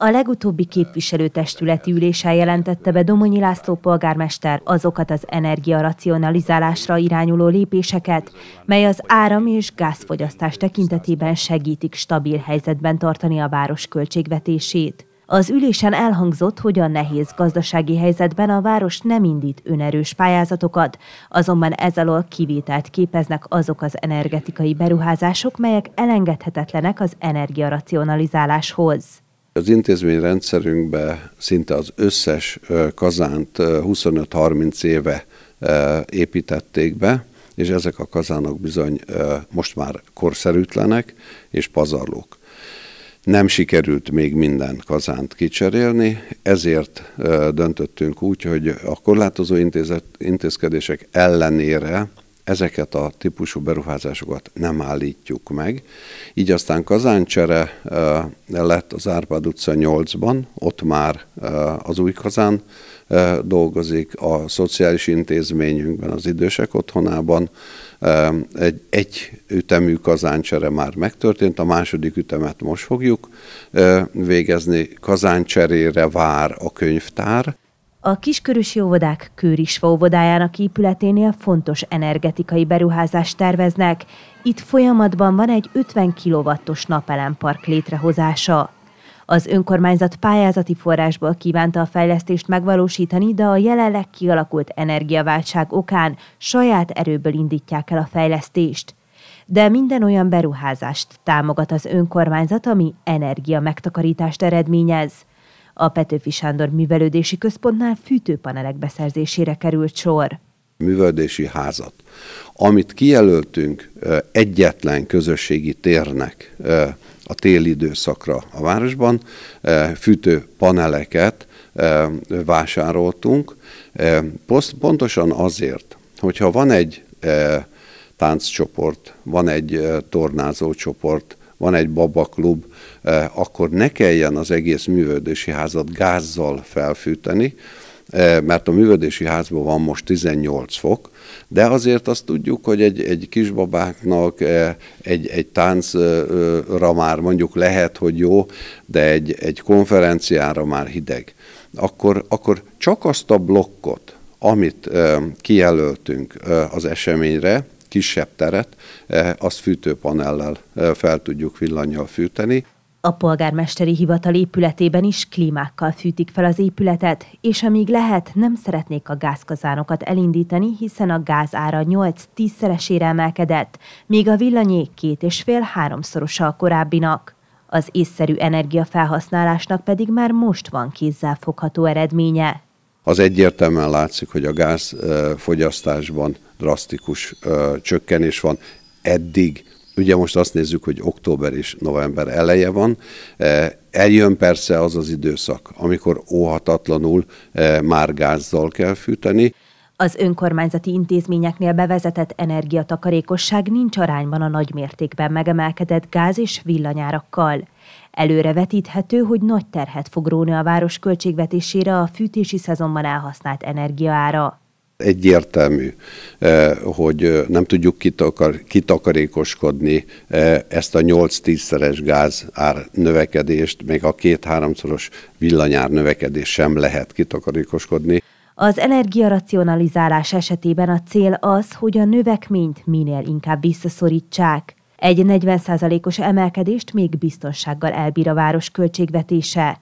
a legutóbbi képviselőtestületi ülésen jelentette be Domonyi László polgármester azokat az energiaracionalizálásra irányuló lépéseket, mely az áram- és gázfogyasztás tekintetében segítik stabil helyzetben tartani a város költségvetését. Az ülésen elhangzott, hogy a nehéz gazdasági helyzetben a város nem indít önerős pályázatokat, azonban ez alól kivételt képeznek azok az energetikai beruházások, melyek elengedhetetlenek az energiaracionalizáláshoz. Az intézményrendszerünkben szinte az összes kazánt 25-30 éve építették be, és ezek a kazánok bizony most már korszerűtlenek és pazarlók. Nem sikerült még minden kazánt kicserélni, ezért döntöttünk úgy, hogy a korlátozó intézkedések ellenére ezeket a típusú beruházásokat nem állítjuk meg. Így aztán kazáncsere eh, lett az Árpád utca 8-ban, ott már eh, az új kazán eh, dolgozik, a szociális intézményünkben, az idősek otthonában. Egy, egy ütemű kazáncsere már megtörtént, a második ütemet most fogjuk végezni. Kazáncserére vár a könyvtár. A kiskörösi óvodák Kőrisfa óvodájának épületénél fontos energetikai beruházást terveznek. Itt folyamatban van egy 50 kilovattos napelempark létrehozása. Az önkormányzat pályázati forrásból kívánta a fejlesztést megvalósítani, de a jelenleg kialakult energiaváltság okán saját erőből indítják el a fejlesztést. De minden olyan beruházást támogat az önkormányzat, ami energia megtakarítást eredményez. A Petőfi Sándor Művelődési Központnál fűtőpanelek beszerzésére került sor. Művelődési házat, amit kijelöltünk egyetlen közösségi térnek a téli időszakra a városban, fűtőpaneleket vásároltunk, pontosan azért, hogyha van egy tánccsoport, van egy tornázócsoport van egy babaklub, eh, akkor ne kelljen az egész művődési házat gázzal felfűteni, eh, mert a művődési házban van most 18 fok, de azért azt tudjuk, hogy egy, egy kisbabáknak eh, egy, egy táncra már mondjuk lehet, hogy jó, de egy, egy konferenciára már hideg. Akkor, akkor csak azt a blokkot, amit kijelöltünk az eseményre, kisebb teret, eh, azt fűtőpanellel eh, fel tudjuk villanyjal fűteni. A polgármesteri hivatal épületében is klímákkal fűtik fel az épületet, és amíg lehet, nem szeretnék a gázkazánokat elindítani, hiszen a gáz ára 8-10-szeresére emelkedett, míg a villanyé két és fél háromszorosa a korábbinak. Az észszerű energiafelhasználásnak pedig már most van fogható eredménye az egyértelműen látszik, hogy a gázfogyasztásban drasztikus csökkenés van. Eddig Ugye most azt nézzük, hogy október és november eleje van. Eljön persze az az időszak, amikor óhatatlanul már gázzal kell fűteni. Az önkormányzati intézményeknél bevezetett energiatakarékosság nincs arányban a nagymértékben megemelkedett gáz és villanyárakkal. Előrevetíthető, hogy nagy terhet fog róni a város költségvetésére a fűtési szezonban elhasznált energiaára. Egyértelmű, eh, hogy eh, nem tudjuk kitakar, kitakarékoskodni eh, ezt a 8-10-szeres gázár növekedést, még a két-háromszoros villanyár növekedést sem lehet kitakarékoskodni. Az energiaracionalizálás esetében a cél az, hogy a növekményt minél inkább visszaszorítsák. Egy 40%-os emelkedést még biztonsággal elbír a város költségvetése.